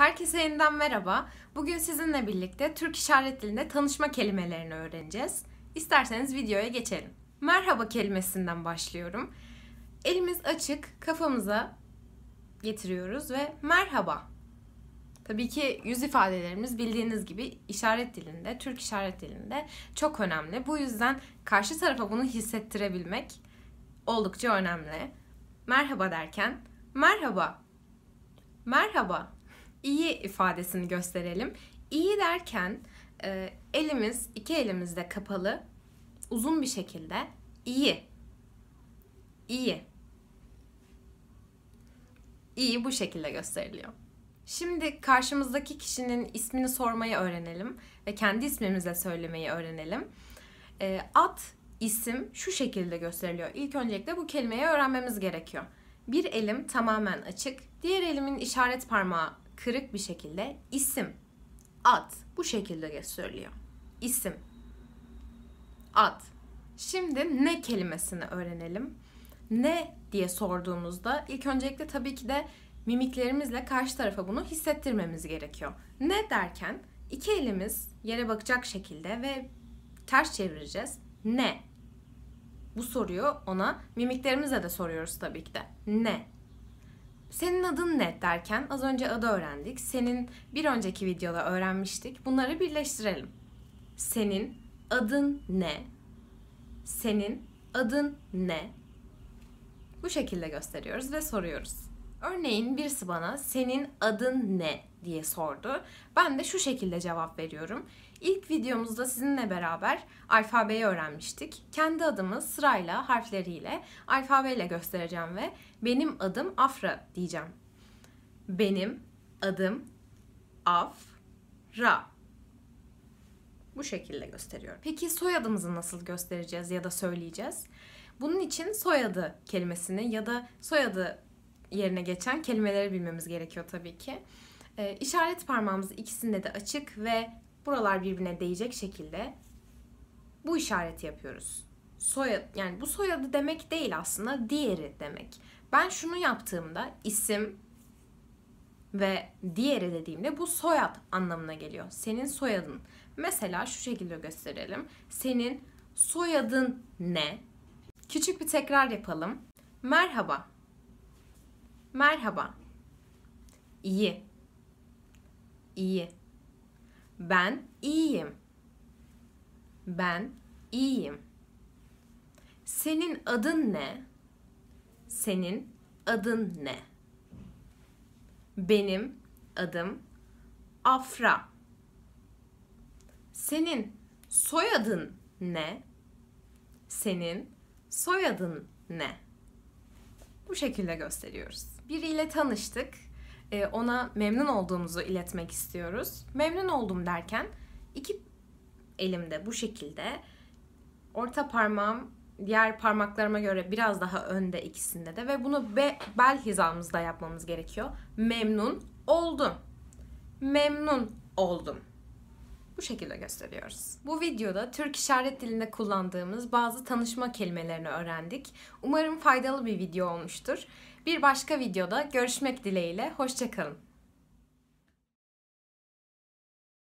Herkese yeniden merhaba. Bugün sizinle birlikte Türk işaret Dili'nde tanışma kelimelerini öğreneceğiz. İsterseniz videoya geçelim. Merhaba kelimesinden başlıyorum. Elimiz açık, kafamıza getiriyoruz ve merhaba. Tabii ki yüz ifadelerimiz bildiğiniz gibi işaret dilinde, Türk işaret dilinde çok önemli. Bu yüzden karşı tarafa bunu hissettirebilmek oldukça önemli. Merhaba derken merhaba. Merhaba iyi ifadesini gösterelim. İyi derken e, elimiz iki elimizde kapalı uzun bir şekilde iyi iyi iyi bu şekilde gösteriliyor. Şimdi karşımızdaki kişinin ismini sormayı öğrenelim ve kendi ismimizle söylemeyi öğrenelim. E, at isim şu şekilde gösteriliyor. İlk öncelikle bu kelimeyi öğrenmemiz gerekiyor. Bir elim tamamen açık, diğer elimin işaret parmağı kırık bir şekilde isim, ad bu şekilde gösteriliyor. İsim, ad. Şimdi ne kelimesini öğrenelim. Ne diye sorduğumuzda ilk öncelikle tabii ki de mimiklerimizle karşı tarafa bunu hissettirmemiz gerekiyor. Ne derken iki elimiz yere bakacak şekilde ve ters çevireceğiz. Ne? Bu soruyu ona mimiklerimizle de soruyoruz tabii ki de. Ne? Senin adın ne derken az önce adı öğrendik. Senin bir önceki videoda öğrenmiştik. Bunları birleştirelim. Senin adın ne? Senin adın ne? Bu şekilde gösteriyoruz ve soruyoruz. Örneğin birisi bana senin adın ne diye sordu. Ben de şu şekilde cevap veriyorum. İlk videomuzda sizinle beraber alfabeyi öğrenmiştik. Kendi adımı sırayla, harfleriyle, alfabeyle göstereceğim ve benim adım Afra diyeceğim. Benim adım Afra. Bu şekilde gösteriyorum. Peki soyadımızı nasıl göstereceğiz ya da söyleyeceğiz? Bunun için soyadı kelimesini ya da soyadı yerine geçen kelimeleri bilmemiz gerekiyor tabii ki. E, işaret parmağımızı ikisinde de açık ve buralar birbirine değecek şekilde bu işareti yapıyoruz. Soyad, yani bu soyadı demek değil aslında diğeri demek. Ben şunu yaptığımda isim ve diğeri dediğimde bu soyad anlamına geliyor. Senin soyadın. Mesela şu şekilde gösterelim. Senin soyadın ne? Küçük bir tekrar yapalım. Merhaba. Merhaba. İyi. İyi. Ben iyiyim. Ben iyiyim. Senin adın ne? Senin adın ne? Benim adım Afra. Senin soyadın ne? Senin soyadın ne? bu şekilde gösteriyoruz. Biriyle tanıştık, ee, ona memnun olduğumuzu iletmek istiyoruz. Memnun oldum derken iki elimde bu şekilde orta parmağım diğer parmaklarıma göre biraz daha önde ikisinde de ve bunu be, bel hizamızda yapmamız gerekiyor. Memnun oldum. Memnun oldum bu şekilde gösteriyoruz. Bu videoda Türk işaret dilinde kullandığımız bazı tanışma kelimelerini öğrendik. Umarım faydalı bir video olmuştur. Bir başka videoda görüşmek dileğiyle, hoşçakalın.